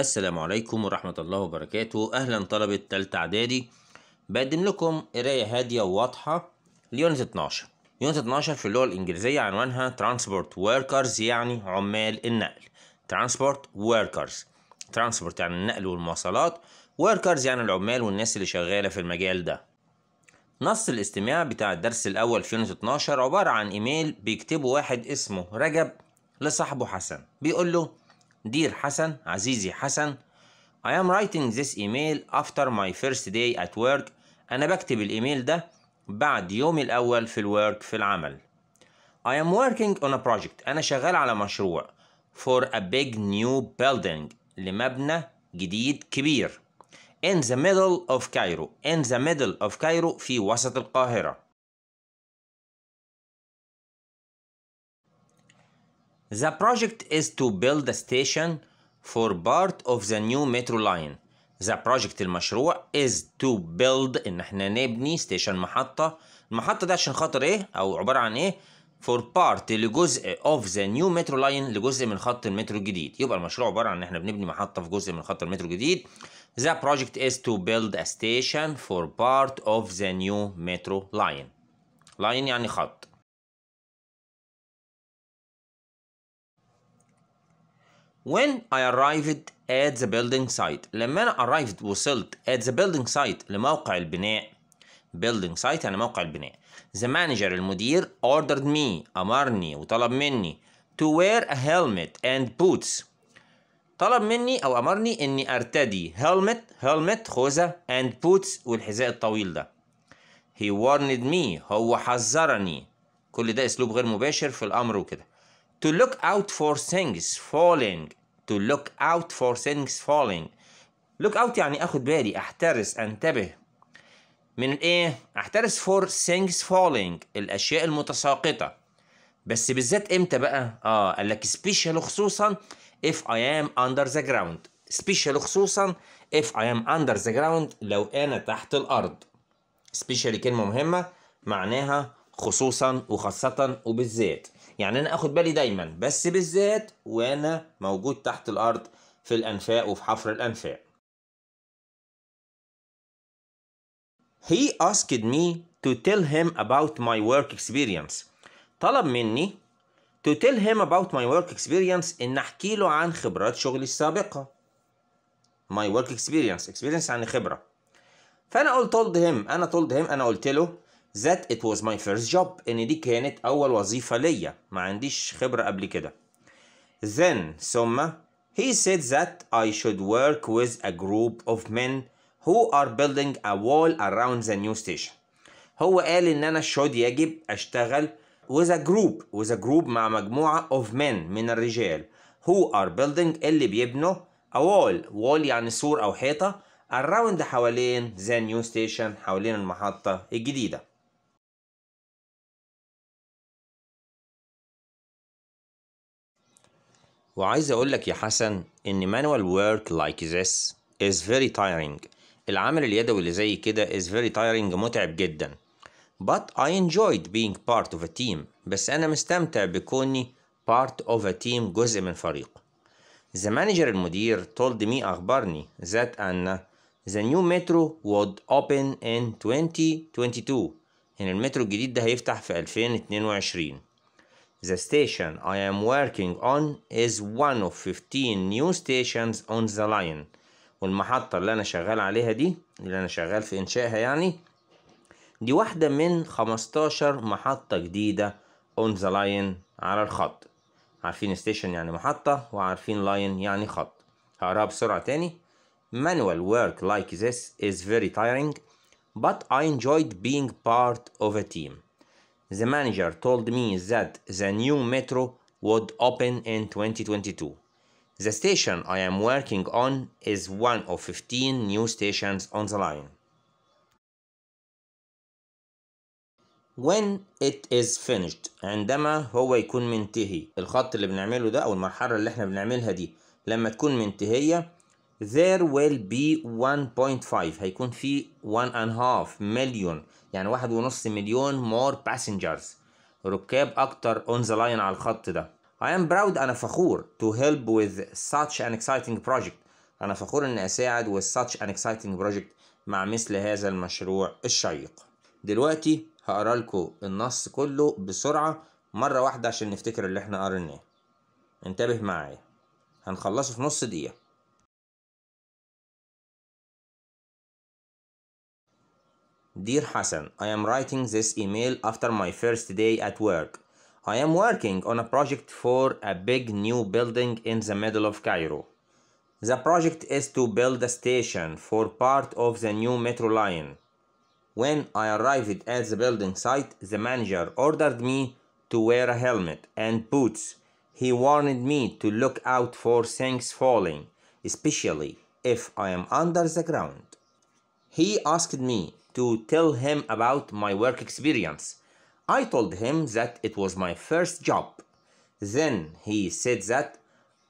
السلام عليكم ورحمة الله وبركاته أهلا طلبة تالتة إعدادي بقدم لكم قراية هادية وواضحة ليونت 12 يونت 12 في اللغة الإنجليزية عنوانها Transport Workers يعني عمال النقل Transport Workers Transport يعني النقل والمواصلات Workers يعني العمال والناس اللي شغالة في المجال ده نص الاستماع بتاع الدرس الأول في يونت 12 عبارة عن إيميل بيكتبه واحد اسمه رجب لصاحبه حسن بيقول له Dear Hassan, عزيزي حسن I am writing this email after my first day at work أنا بكتب الإيميل ده بعد يومي الأول في الورك في العمل I am working on a project أنا شغال على مشروع for a big new building لمبنى جديد كبير in the middle of Cairo in the middle of Cairo في وسط القاهرة The project is to build a station for part of the new metro line. The project المشروع is to build إن إحنا نبني ستيشن محطة. المحطة ده عشان خاطر إيه أو عبارة عن إيه؟ for part لجزء of the new metro line لجزء من خط المترو الجديد يبقى المشروع عباره عن ان احنا بنبني محطه في جزء من خط المترو الجديد the project is to build a station for part of the new metro line line يعني خط when I arrived at the building site لما أنا arrived وصلت at the building site لموقع البناء building site يعني موقع البناء the manager المدير ordered me أمرني وطلب مني to wear a helmet and boots طلب مني أو أمرني إني أرتدي helmet helmet خوذة and boots والحذاء الطويل ده he warned me هو حذرني كل ده أسلوب غير مباشر في الأمر وكده to look out for things falling to look out for things falling look out يعني اخد بالي احترس انتبه من الايه احترس for things falling الاشياء المتساقطه بس بالذات امتى بقى اه قال لك special خصوصا if I am under the ground special خصوصا if I am under the ground لو انا تحت الارض special كلمه مهمه معناها خصوصا وخاصه وبالذات يعني انا اخد بالي دايما بس بالذات وانا موجود تحت الارض في الانفاق وفي حفر الانفاق He asked me to tell him about my work experience طلب مني to tell him about my work experience ان احكي له عن خبرات شغلي السابقة my work experience experience يعني خبرة فانا قلت told him انا told him انا قلت له that it was my first job ان دي كانت اول وظيفه ليا ما عنديش خبره قبل كده then ثم he said that I should work with a group of men who are building a wall around the new station هو قال ان انا should يجب اشتغل with a group with a group مع مجموعه of men من الرجال who are building اللي بيبنوا a wall wall يعني سور او حيطه around حوالين the new station حوالين المحطه الجديده وعايز اقول لك يا حسن ان manual work like this is very tiring العمل اليدوي اللي زي كده is very tiring متعب جدا but I enjoyed being part of a team بس أنا مستمتع بكوني part of a team جزء من فريق The manager المدير told me أخبرني that أن the new metro would open in 2022 إن المترو الجديد ده هيفتح في 2022 The station I am working on is one of 15 new stations on the line. والمحطة اللي أنا شغال عليها دي اللي أنا شغال في إنشائها يعني دي واحدة من 15 محطة جديدة on the line على الخط عارفين station يعني محطة وعارفين line يعني خط هقراها بسرعة تاني Manual work like this is very tiring but I enjoyed being part of a team the manager told me that the new metro would open in 2022. The station I am working on is one of 15 new stations on the line. when it is finished عندما هو يكون منتهي الخط اللي بنعمله ده او المرحله اللي احنا بنعملها دي لما تكون منتهيه there will be 1.5 هيكون في 1.5 مليون يعني واحد ونص مليون more passengers ركاب أكتر on the line على الخط ده I am proud أنا فخور to help with such an exciting project أنا فخور إني أساعد with such an exciting project مع مثل هذا المشروع الشيق دلوقتي هقرا لكم النص كله بسرعة مرة واحدة عشان نفتكر اللي احنا قريناه انتبه معايا هنخلصه في نص دقيقة Dear Hassan, I am writing this email after my first day at work. I am working on a project for a big new building in the middle of Cairo. The project is to build a station for part of the new metro line. When I arrived at the building site, the manager ordered me to wear a helmet and boots. He warned me to look out for things falling, especially if I am under the ground. He asked me to tell him about my work experience. I told him that it was my first job. Then he said that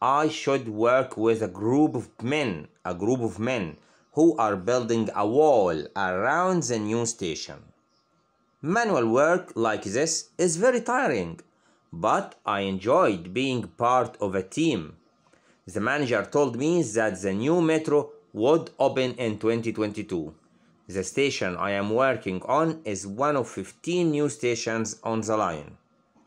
I should work with a group of men, a group of men who are building a wall around the new station. Manual work like this is very tiring, but I enjoyed being part of a team. The manager told me that the new metro would open in 2022. The station I am working on is one of 15 new stations on the line.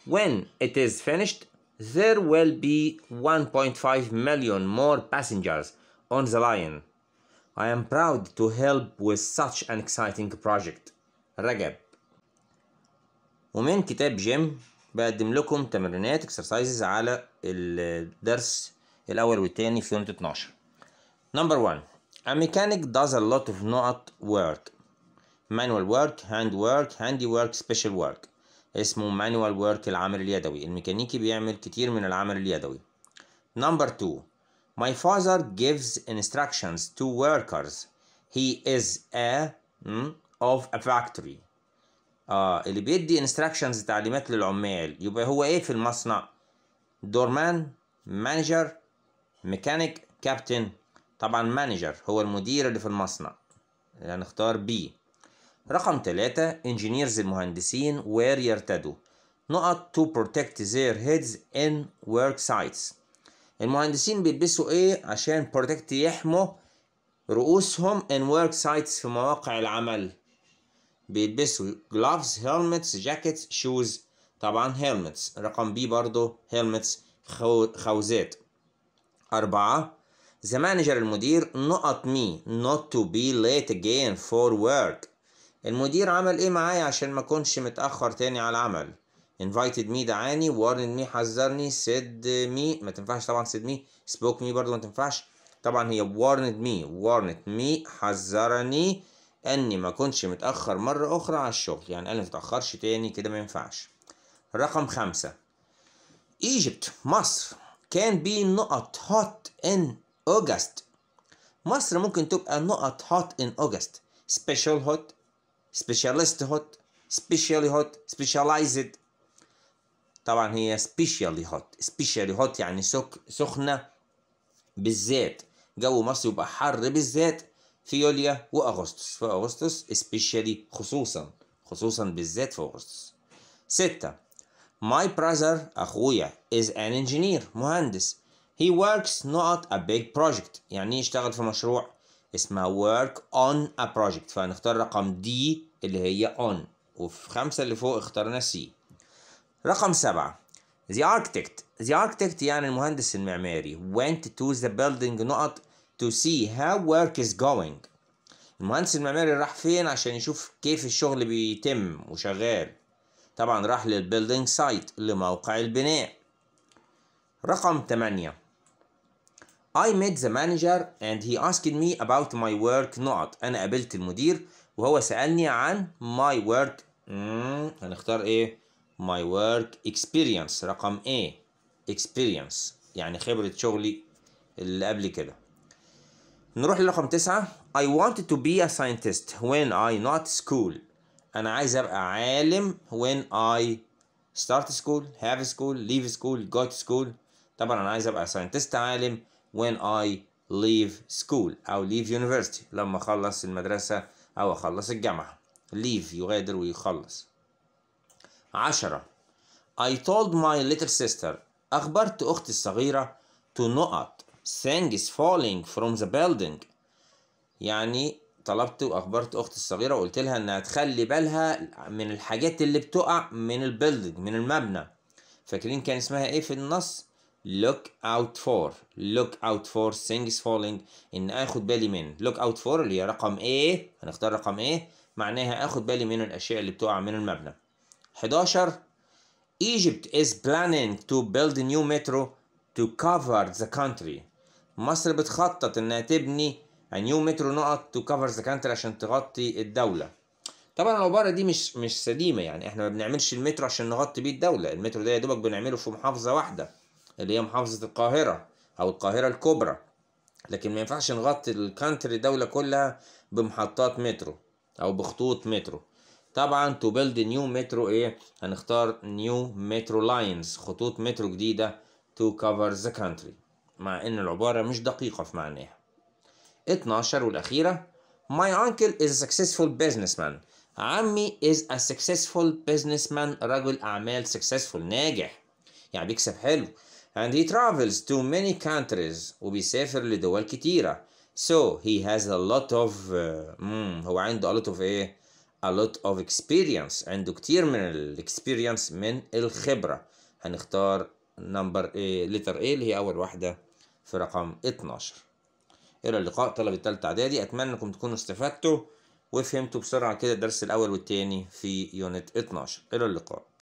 When it is finished, there will be 1.5 million more passengers on the line. I am proud to help with such an exciting project. رجب ومن كتاب جيم بقدم لكم تمرينات اكسرسايزز على الدرس الأول والتاني في يونت 12 نمبر 1 A mechanic does a lot of not work manual work, hand work, handy work, special work اسمه manual work العمل اليدوي الميكانيكي بيعمل كتير من العمل اليدوي Number two. My father gives instructions to workers He is a of a factory اه اللي بيدي instructions تعليمات للعمال يبقى هو ايه في المصنع؟ دورمان مانجر ميكانيك كابتن طبعا مانجر هو المدير اللي في المصنع هنختار يعني بي رقم ثلاثة انجينيرز المهندسين وير يرتدوا نقط to protect their heads in work sites المهندسين بيلبسوا ايه عشان protect يحموا رؤوسهم in work sites في مواقع العمل بيلبسوا gloves helmets jackets shoes طبعا helmets رقم بي برضو helmets خوزات أربعة The manager المدير نقط me not to be late again for work المدير عمل ايه معايا عشان ما اكونش متأخر تاني على العمل invited me دعاني warned me حذرني said me ما تنفعش طبعا said me spoke me برضو ما تنفعش طبعا هي warned me warned me حذرني اني ما كنتش متأخر مرة اخرى على الشغل يعني انا متأخرش تاني كده ما ينفعش رقم خمسة Egypt مصر can be not hot in August مصر ممكن تبقى نقط hot in August special hot specialist hot specially hot specialized طبعا هي specially hot specially hot يعني سك... سخنة بالذات جو مصر يبقى حر بالذات في يوليو واغسطس في اغسطس especially خصوصا خصوصا بالذات في اغسطس ستة My brother أخويا is an engineer مهندس he works not a big project يعني يشتغل في مشروع اسمه work on a project فهنختار رقم D اللي هي on وفي خمسة اللي فوق اخترنا C رقم سبعة the architect the architect يعني المهندس المعماري went to the building not to see how work is going المهندس المعماري راح فين عشان يشوف كيف الشغل بيتم وشغال طبعا راح للبيلدينج سايت لموقع البناء رقم 8 I met the manager and he asked me about my work not أنا قابلت المدير وهو سألني عن my work مم. هنختار إيه my work experience رقم A experience يعني خبرة شغلي اللي قبل كده نروح لرقم تسعة I wanted to be a scientist when I not school أنا عايز أبقى عالم when I start school have school leave school go to school طبعا أنا عايز أبقى scientist عالم when I leave school أو leave university لما أخلص المدرسة أو أخلص الجامعة leave يغادر ويخلص عشرة I told my little sister أخبرت أختي الصغيرة to not things falling from the building يعني طلبت واخبرت اختي الصغيره وقلت لها انها تخلي بالها من الحاجات اللي بتقع من البيلدنج من المبنى فاكرين كان اسمها ايه في النص look out for look out for things falling ان اخد بالي من look out for اللي هي رقم ايه هنختار رقم ايه معناها اخد بالي من الاشياء اللي بتقع من المبنى 11 Egypt is planning to build a new metro to cover the country مصر بتخطط انها تبني a new metro نقط to cover the country عشان تغطي الدولة طبعا العبارة دي مش مش سليمة يعني احنا ما بنعملش المترو عشان نغطي بيه الدولة المترو ده يا دوبك بنعمله في محافظة واحدة اللي هي محافظة القاهرة أو القاهرة الكبرى لكن ما ينفعش نغطي الكانتري دولة كلها بمحطات مترو أو بخطوط مترو طبعا تو بيلد نيو مترو ايه هنختار نيو مترو لاينز خطوط مترو جديدة تو cover ذا country مع ان العبارة مش دقيقة في معناها 12 والأخيرة My uncle is a successful businessman عمي is a successful businessman رجل أعمال successful ناجح يعني بيكسب حلو and he travels to many countries وبيسافر لدول كتيرة so he has a lot of uh, mm, هو عنده a lot of ايه a lot of experience عنده كتير من الاكسبيرينس من الخبرة هنختار نمبر ايه لتر ايه اللي هي اول واحدة في رقم 12 الى اللقاء طلب التالتة اعدادي اتمنى انكم تكونوا استفدتوا وفهمتوا بسرعة كده الدرس الاول والتاني في يونت 12 الى اللقاء